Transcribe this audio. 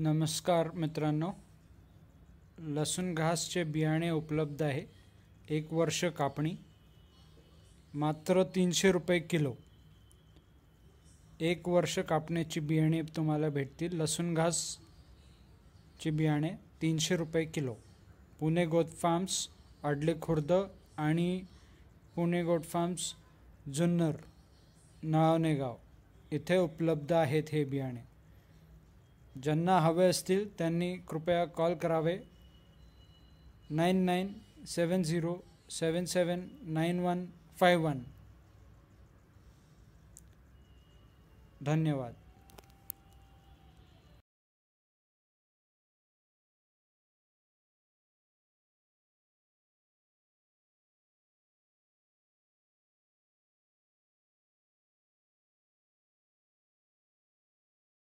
नमस्कार मित्रांनो लसूण घासचे बियाणे उपलब्ध आहे एक वर्ष कापणी मात्र तीनशे रुपये किलो एक वर्ष कापण्याची बियाणे तुम्हाला भेटतील लसूण घासचे बियाणे तीनशे रुपये किलो पुणे गोद फार्म्स अडले खुर्द आणि पुणे गोद फार्म्स जुन्नर नाळनेगाव इथे उपलब्ध आहेत हे बियाणे ज्यांना हवे असतील त्यांनी कृपया कॉल करावे nine nine seven zero seven seven nine one five one धन्यवाद